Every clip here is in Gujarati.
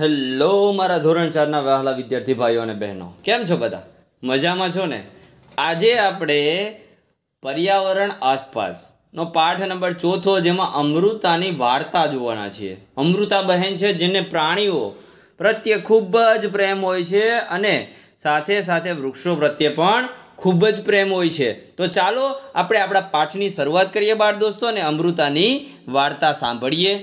હેલો મારા ધોરણ ચારના વહાલા વિદ્યાર્થી ભાઈઓ અને બહેનો કેમ છો બધા મજામાં છો ને આજે આપણે પર્યાવરણ આસપાસનો પાઠ નંબર ચોથો જેમાં અમૃતાની વાર્તા જોવાના છીએ અમૃતા બહેન છે જેને પ્રાણીઓ પ્રત્યે ખૂબ જ પ્રેમ હોય છે અને સાથે સાથે વૃક્ષો પ્રત્યે પણ ખૂબ જ પ્રેમ હોય છે તો ચાલો આપણે આપણા પાઠની શરૂઆત કરીએ બાળ દોસ્તો અને અમૃતાની વાર્તા સાંભળીએ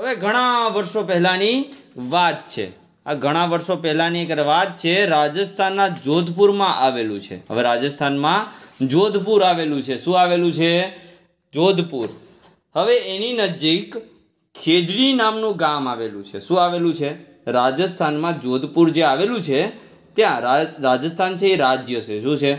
હવે ઘણા વર્ષો પહેલાંની વાત છે આ ઘણા વર્ષો પહેલાંની એક વાત છે રાજસ્થાનના જોધપુરમાં આવેલું છે હવે રાજસ્થાનમાં જોધપુર આવેલું છે શું આવેલું છે જોધપુર હવે એની નજીક ખેજડી નામનું ગામ આવેલું છે શું આવેલું છે રાજસ્થાનમાં જોધપુર જે આવેલું છે ત્યાં રાજસ્થાન છે એ રાજ્ય છે શું છે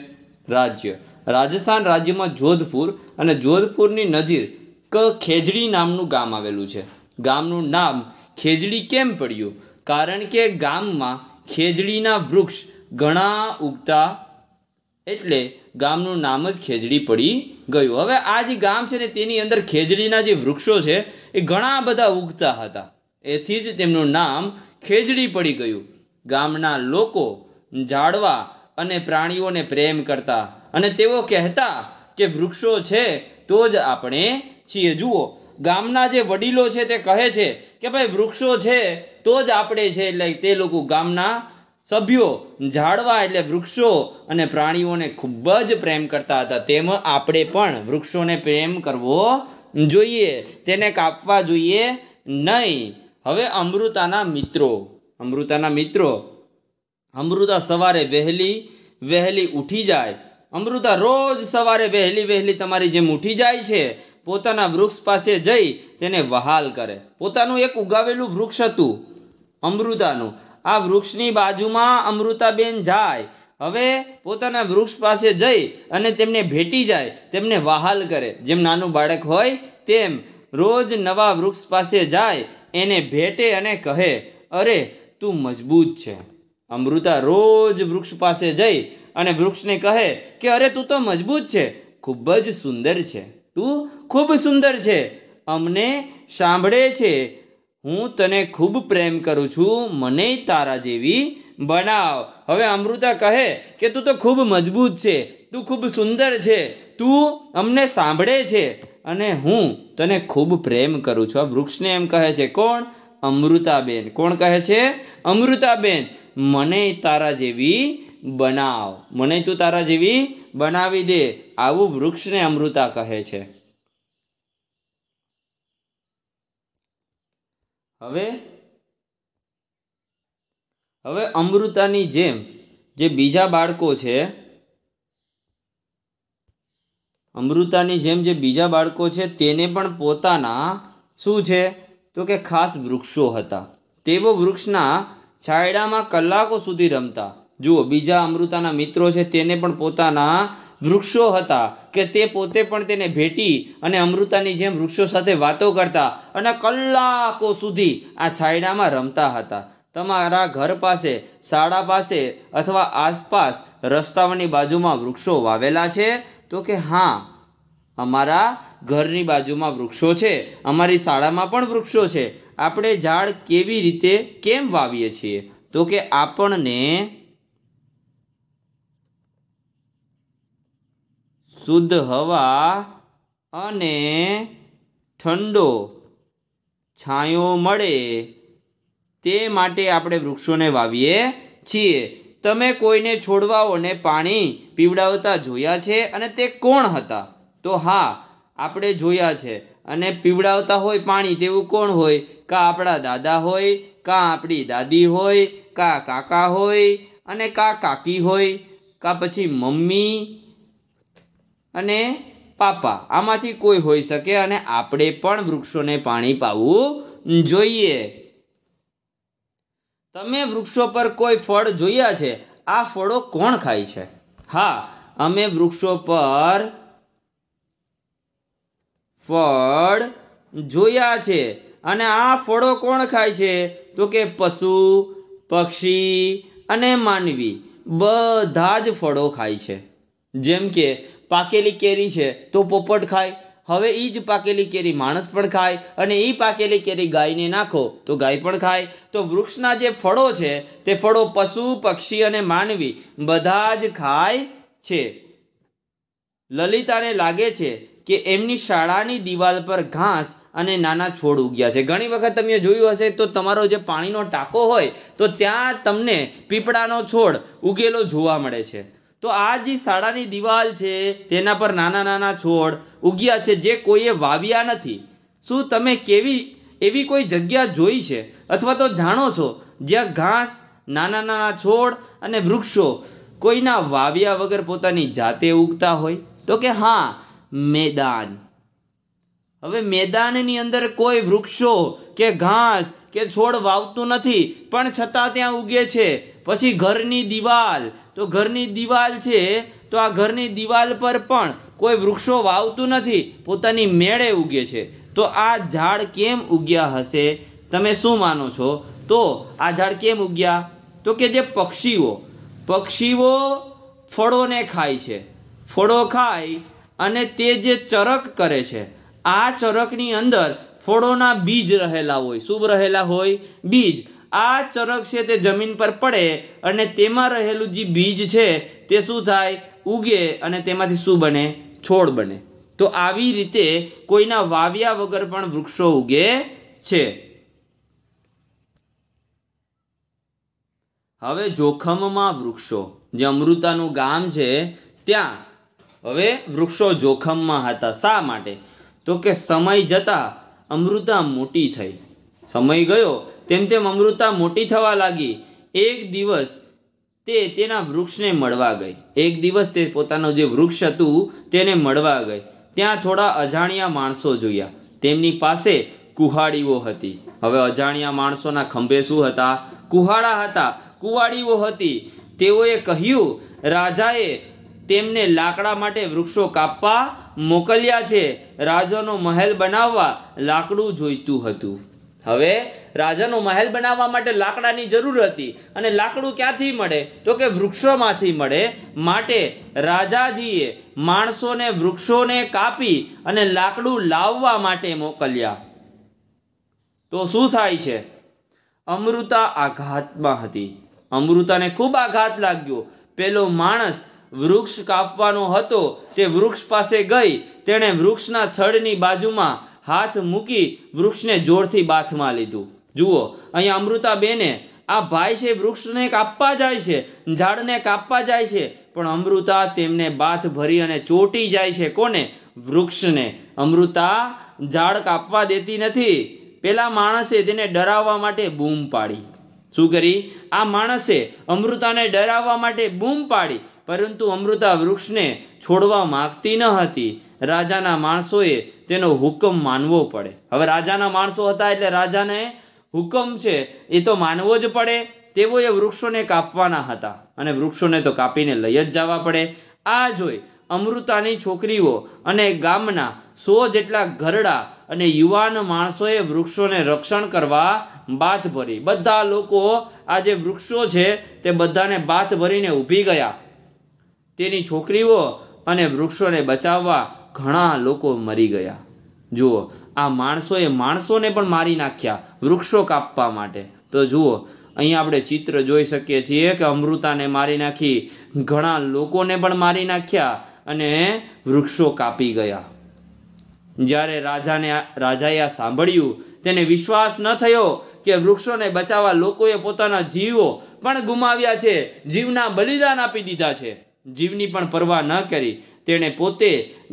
રાજ્ય રાજસ્થાન રાજ્યમાં જોધપુર અને જોધપુરની નજીક ખેજડી નામનું ગામ આવેલું છે ગામનું નામ ખેજડી કેમ પડ્યું કારણ કે ગામમાં ખેજડીના વૃક્ષ ઘણા ઉગતા એટલે ગામનું નામ જ ખેજડી પડી ગયું હવે આ જે ગામ છે ને તેની અંદર ખેજડીના જે વૃક્ષો છે એ ઘણા બધા ઉગતા હતા એથી જ તેમનું નામ ખેજડી પડી ગયું ગામના લોકો ઝાડવા અને પ્રાણીઓને પ્રેમ કરતા અને તેઓ કહેતા કે વૃક્ષો છે તો જ આપણે છીએ જુઓ ગામના જે વડીલો છે તે કહે છે કે ભાઈ વૃક્ષો છે તો જ આપણે છે એટલે તે લોકો ગામના સભ્યો ઝાડવા એટલે વૃક્ષો અને પ્રાણીઓને ખૂબ જ પ્રેમ કરતા હતા તેમ આપણે પણ વૃક્ષોને પ્રેમ કરવો જોઈએ તેને કાપવા જોઈએ નહીં હવે અમૃતાના મિત્રો અમૃતાના મિત્રો અમૃતા સવારે વહેલી વહેલી ઉઠી જાય અમૃતા રોજ સવારે વહેલી વહેલી તમારી જેમ ઉઠી જાય છે પોતાના વૃક્ષ પાસે જઈ તેને વહાલ કરે પોતાનું એક ઉગાવેલું વૃક્ષ હતું અમૃતાનું આ વૃક્ષની બાજુમાં અમૃતાબેન જાય હવે પોતાના વૃક્ષ પાસે જઈ અને તેમને ભેટી જાય તેમને વહાલ કરે જેમ નાનું બાળક હોય તેમ રોજ નવા વૃક્ષ પાસે જાય એને ભેટે અને કહે અરે તું મજબૂત છે અમૃતા રોજ વૃક્ષ પાસે જઈ અને વૃક્ષને કહે કે અરે તું તો મજબૂત છે ખૂબ જ સુંદર છે તું ખૂબ સુંદર છે અમને સાંભળે છે હું તને ખૂબ પ્રેમ કરું છું મને તારા જેવી બનાવ હવે અમૃતા કહે કે તું તો ખૂબ મજબૂત છે તું ખૂબ સુંદર છે તું અમને સાંભળે છે અને હું તને ખૂબ પ્રેમ કરું છું આ વૃક્ષને એમ કહે છે કોણ અમૃતાબેન કોણ કહે છે અમૃતાબેન મને તારા જેવી બનાવ મને તું તારા જેવી બનાવી દે આવું વૃક્ષને અમૃતા કહે છે હવે હવે અમૃતાની જેમ જે બીજા બાળકો છે અમૃતાની જેમ જે બીજા બાળકો છે તેને પણ પોતાના શું છે તો કે ખાસ વૃક્ષો હતા તેઓ વૃક્ષના છાયડામાં કલાકો સુધી રમતા જુઓ બીજા અમૃતાના મિત્રો છે તેને પણ પોતાના વૃક્ષો હતા કે તે પોતે પણ તેને ભેટી અને અમૃતાની જેમ વૃક્ષો સાથે વાતો કરતા અને કલાકો સુધી આ છાયડામાં રમતા હતા તમારા ઘર પાસે શાળા પાસે અથવા આસપાસ રસ્તાઓની બાજુમાં વૃક્ષો વાવેલા છે તો કે હા અમારા ઘરની બાજુમાં વૃક્ષો છે અમારી શાળામાં પણ વૃક્ષો છે આપણે ઝાડ કેવી રીતે કેમ વાવીએ છીએ તો કે આપણને શુદ્ધ હવા અને ઠંડો છાંયો મળે તે માટે આપણે વૃક્ષોને વાવીએ છીએ તમે કોઈને છોડવાઓને પાણી પીવડાવતા જોયા છે અને તે કોણ હતા તો હા આપણે જોયા છે અને પીવડાવતા હોય પાણી તેવું કોણ હોય કાં આપણા દાદા હોય કાં આપણી દાદી હોય કાં કાકા હોય અને કાં કાકી હોય કાં પછી મમ્મી અને પાપા આમાંથી કોઈ હોઈ શકે અને આપણે પણ વૃક્ષોને પાણી પાવું જોઈએ તમે વૃક્ષો પર કોઈ ફળ જોયા છે આ ફળો કોણ ખાય છે હા અમે વૃક્ષો પર ફળ જોયા છે અને આ ફળો કોણ ખાય છે તો કે પશુ પક્ષી અને માનવી બધા જ ફળો ખાય છે જેમ કે પાકેલી કેરી છે તો પોપટ ખાય હવે એ જ પાકેલી કેરી માણસ પણ ખાય અને એ પાકેલી કેરી ગાયને નાખો તો ગાય પણ ખાય તો વૃક્ષના જે ફળો છે તે ફળો પશુ પક્ષી અને માનવી બધા જ ખાય છે લલિતાને લાગે છે કે એમની શાળાની દિવાલ પર ઘાસ અને નાના છોડ ઉગ્યા છે ઘણી વખત તમે જોયું હશે તો તમારો જે પાણીનો ટાંકો હોય તો ત્યાં તમને પીપળાનો છોડ ઉગેલો જોવા મળે છે તો આ જે શાળાની દિવાલ છે તેના પર નાના નાના છોડ ઉગ્યા છે જે કોઈએ વાવ્યા નથી શું તમે કેવી એવી કોઈ જગ્યા જોઈ છે અથવા તો જાણો છો જ્યાં ઘાસ નાના નાના છોડ અને વૃક્ષો કોઈના વાવ્યા વગર પોતાની જાતે ઉગતા હોય તો કે હા મેદાન હવે મેદાનની અંદર કોઈ વૃક્ષો કે ઘાસ કે છોડ વાવતું નથી પણ છતાં ત્યાં ઉગે છે પછી ઘરની દિવાલ તો ઘરની દિવાલ છે તો આ ઘરની દિવાલ પર પણ કોઈ વૃક્ષો વાવતું નથી પોતાની મેળે ઉગે છે તો આ ઝાડ કેમ ઉગ્યા હશે તમે શું માનો છો તો આ ઝાડ કેમ ઉગ્યા તો કે જે પક્ષીઓ પક્ષીઓ ફળોને ખાય છે ફળો ખાય અને તે જે ચરક કરે છે આ ચરકની અંદર ફળોના બીજ રહેલા હોય શુભ રહેલા હોય બીજ આ ચરક છે તે જમીન પર પડે અને તેમાં રહેલું જે બીજ છે તે શું થાય ઉગે અને તેમાંથી શું બને છોડ બને તો આવી રીતે કોઈના વાવ્યા વગર પણ વૃક્ષો ઉગે છે હવે જોખમમાં વૃક્ષો જે અમૃતાનું ગામ છે ત્યાં હવે વૃક્ષો જોખમમાં હતા શા માટે તો કે સમય જતા અમૃતા મોટી થઈ સમય ગયો તેમ તેમ અમૃતા મોટી થવા લાગી એક દિવસ તે તેના વૃક્ષને મળવા ગઈ એક દિવસ તે પોતાનું જે વૃક્ષ હતું તેને મળવા ગઈ ત્યાં થોડા અજાણ્યા માણસો જોયા તેમની પાસે કુહાડીઓ હતી હવે અજાણ્યા માણસોના ખંભે શું હતા કુહાડા હતા કુવાડીઓ હતી તેઓએ કહ્યું રાજાએ તેમને લાકડા માટે વૃક્ષો કાપવા મોકલ્યા છે રાજાનો મહેલ બનાવવા લાકડું જોઈતું હતું હવે રાજાનો મહેલ બનાવવા માટે લાકડાની જરૂર હતી અને લાકડું ક્યાંથી મળે તો કે વૃક્ષોમાંથી મળે માટે રાજાજીએ માણસોને વૃક્ષોને કાપી અને લાકડું લાવવા માટે મોકલ્યા તો શું થાય છે અમૃતા આઘાતમાં હતી અમૃતાને ખૂબ આઘાત લાગ્યો પેલો માણસ વૃક્ષ કાપવાનો હતો તે વૃક્ષ પાસે ગઈ તેણે વૃક્ષના થડની બાજુમાં હાથ મૂકી વૃક્ષને જોરથી બાથમાં લીધું જુઓ અહીં અમૃતાબેને આ ભાઈ છે વૃક્ષને કાપવા જાય છે ઝાડને કાપવા જાય છે પણ અમૃતા તેમને બાથ ભરી અને ચોટી જાય છે કોને વૃક્ષને અમૃતા ઝાડ કાપવા દેતી નથી પેલા માણસે તેને ડરાવવા માટે બૂમ પાડી શું કરી આ માણસે અમૃતાને ડરાવવા માટે બૂમ પાડી પરંતુ અમૃતા વૃક્ષને છોડવા માગતી ન હતી રાજાના માણસોએ તેનો હુકમ માનવો પડે હવે રાજાના માણસો હતા એટલે રાજાને હુકમ છે એ તો માનવો જ પડે તેઓ એ વૃક્ષોને કાપવાના હતા અને વૃક્ષોને તો કાપીને લઈ જ જવા પડે આ જોઈ અમૃતાની છોકરીઓ અને ગામના સો જેટલા ઘરડા અને યુવાન માણસોએ વૃક્ષોને રક્ષણ કરવા બાથ ભરી બધા લોકો આ જે વૃક્ષો છે તે બધાને બાથ ભરીને ઊભી ગયા તેની છોકરીઓ અને વૃક્ષોને બચાવવા ઘણા લોકો મરી ગયા જુઓ આ માણસોએ માણસોને પણ મારી નાખ્યા વૃક્ષો કાપવા માટે તો જુઓ અહીંયા આપણે ચિત્ર જોઈ શકીએ છીએ કે અમૃતાને મારી નાખી ઘણા લોકોને પણ મારી નાખ્યા અને વૃક્ષો કાપી ગયા જ્યારે રાજાને રાજાએ આ સાંભળ્યું તેને વિશ્વાસ ન થયો કે વૃક્ષોને બચાવવા લોકોએ પોતાના જીવો પણ ગુમાવ્યા છે જીવના બલિદાન આપી દીધા છે જીવની પણ પરવા ન કરી તેણે પોતે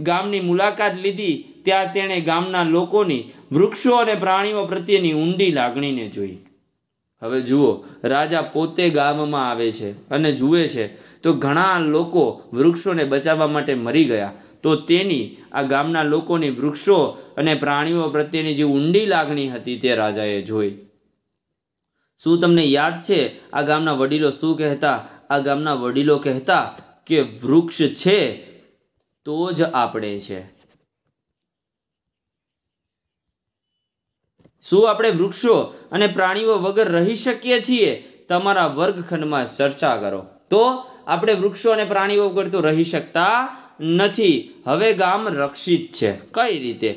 ગામની મુલાકાત લીધી ત્યાં તેણે ગામના લોકોની વૃક્ષો અને પ્રાણીઓ પ્રત્યેની ઊંડી લાગણીને જોઈ હવે જુઓ રાજા પોતે ગામમાં આવે છે અને જુએ છે તો ઘણા લોકો વૃક્ષોને બચાવવા માટે મરી ગયા તો તેની આ ગામના લોકોની વૃક્ષો અને પ્રાણીઓ પ્રત્યેની જે ઊંડી લાગણી હતી તે રાજાએ જોઈ શું તમને યાદ છે આ ગામના વડીલો શું કહેતા આ ગામના વડીલો કહેતા કે વૃક્ષ છે તો જ આપણે છે શું આપણે વૃક્ષો અને પ્રાણીઓ વગર રહી શકીએ છીએ તમારા વર્ગખંડમાં ચર્ચા કરો તો આપણે વૃક્ષો અને પ્રાણીઓ વગર તો રહી શકતા નથી હવે ગામ રક્ષિત છે કઈ રીતે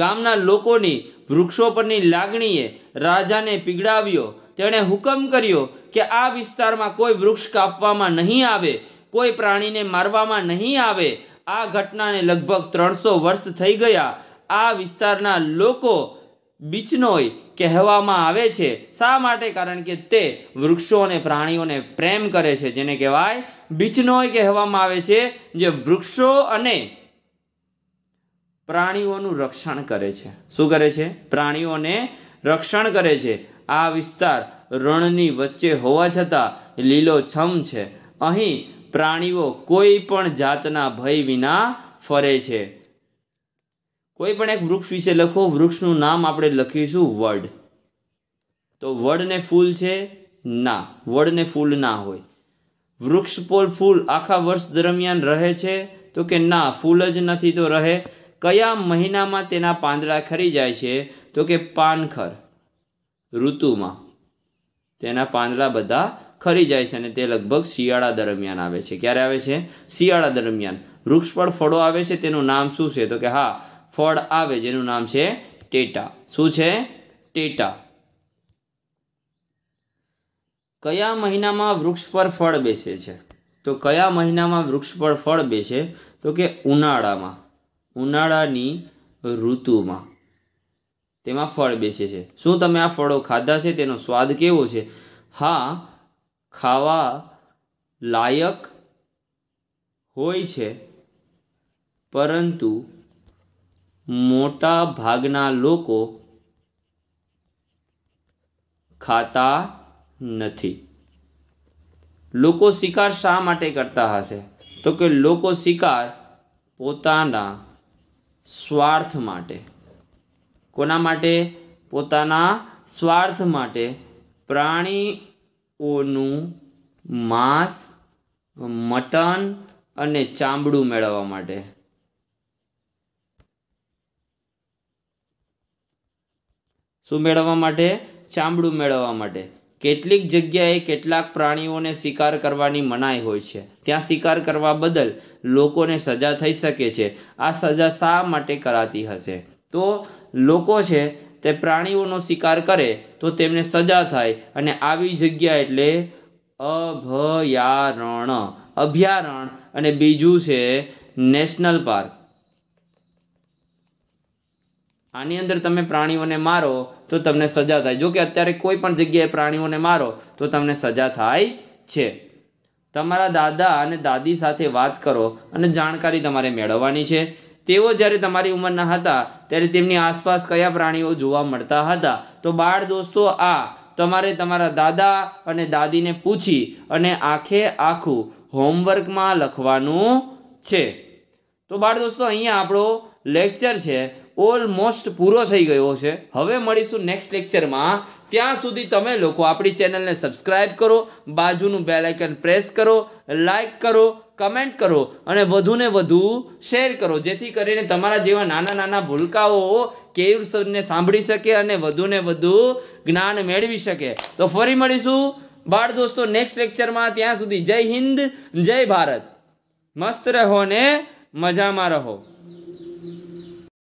ગામના લોકોની વૃક્ષો પરની લાગણીએ રાજાને પીગળાવ્યો તેણે હુકમ કર્યો કે આ વિસ્તારમાં કોઈ વૃક્ષ કાપવામાં નહીં આવે કોઈ પ્રાણીને મારવામાં નહીં આવે આ ઘટનાને લગભગ ત્રણસો વર્ષ થઈ ગયા આ વિસ્તારના લોકો બીચનોય કહેવામાં આવે છે શા માટે કારણ કે તે વૃક્ષો અને પ્રાણીઓને પ્રેમ કરે છે જેને કહેવાય બીચનોય કહેવામાં આવે છે જે વૃક્ષો અને પ્રાણીઓનું રક્ષણ કરે છે શું કરે છે પ્રાણીઓને રક્ષણ કરે છે આ વિસ્તાર રણની વચ્ચે હોવા છતાં લીલોછમ છે અહીં પ્રાણીઓ કોઈ પણ જાતના ભય વિના ફરે છે કોઈ પણ એક વૃક્ષ વિશે લખો વૃક્ષનું નામ આપણે લખીશું વડ તો વડને ફૂલ છે ના વડને ફૂલ ના હોય વૃક્ષ પર ફૂલ આખા વર્ષ દરમિયાન રહે છે તો કે ના ફૂલ જ નથી તો રહે કયા મહિનામાં તેના પાંદડા ખરી જાય છે તો કે પાનખર ઋતુમાં તેના પાંદડા બધા ખરી જાય છે અને તે લગભગ શિયાળા દરમિયાન આવે છે ક્યારે આવે છે શિયાળા દરમિયાન વૃક્ષ પર ફળો આવે છે તેનું નામ શું છે તો કે હા ફળ આવે જેનું નામ છે ટેટા શું છે ટેટા કયા મહિનામાં વૃક્ષ પર ફળ બેસે છે તો કયા મહિનામાં વૃક્ષ પર ફળ બેસે તો કે ઉનાળામાં ઉનાળાની ઋતુમાં તેમાં ફળ બેસે છે શું તમે આ ફળો ખાધા છે તેનો સ્વાદ કેવો છે હા ખાવા લાયક હોય છે પરંતુ મોટા ભાગના લોકો ખાતા નથી લોકો શિકાર શા માટે કરતા હશે તો કે લોકો શિકાર પોતાના સ્વાર્થ માટે કોના માટે પોતાના સ્વાર્થ માટે પ્રાણી ઓનું માંસ મટન અને ચામડું મેળવવા માટે શું મેળવવા માટે ચામડું મેળવવા માટે કેટલીક જગ્યાએ કેટલાક પ્રાણીઓને શિકાર કરવાની મનાઈ હોય છે ત્યાં શિકાર કરવા બદલ લોકોને સજા થઈ શકે છે આ સજા શા માટે કરાતી હશે તો લોકો છે તે પ્રાણીઓનો શિકાર કરે તો તેમને સજા થાય અને આવી જગ્યા એટલે અભયારણ અભયારણ્ય અને બીજું છે નેશનલ પાર્ક આની અંદર તમે પ્રાણીઓને મારો તો તમને સજા થાય જો કે અત્યારે કોઈ પણ જગ્યાએ પ્રાણીઓને મારો તો તમને સજા થાય છે તમારા દાદા અને દાદી સાથે વાત કરો અને જાણકારી તમારે મેળવવાની છે તેઓ જ્યારે તમારી ઉંમરના હતા ત્યારે તેમની આસપાસ કયા પ્રાણીઓ જોવા મળતા હતા તો બાળ દોસ્તો આ તમારે તમારા દાદા અને દાદીને પૂછી અને આખે આખું હોમવર્કમાં લખવાનું છે તો બાળ દોસ્તો અહીંયા આપણો લેક્ચર છે ઓલમોસ્ટ પૂરો થઈ ગયો છે હવે મળીશું નેક્સ્ટ લેક્ચરમાં ત્યાં સુધી તમે લોકો આપણી ચેનલને સબસ્ક્રાઇબ કરો બાજુનું બેલ પ્રેસ કરો લાઇક કરો કમેન્ટ કરો અને વધુને વધુ શેર કરો જેથી કરીને તમારા જેવા નાના નાના ભૂલકાઓ કેવસને સાંભળી શકે અને વધુને વધુ જ્ઞાન મેળવી શકે તો ફરી મળીશું બાળ દોસ્તો નેક્સ્ટ લેક્ચરમાં ત્યાં સુધી જય હિન્દ જય ભારત મસ્ત રહો ને મજામાં રહો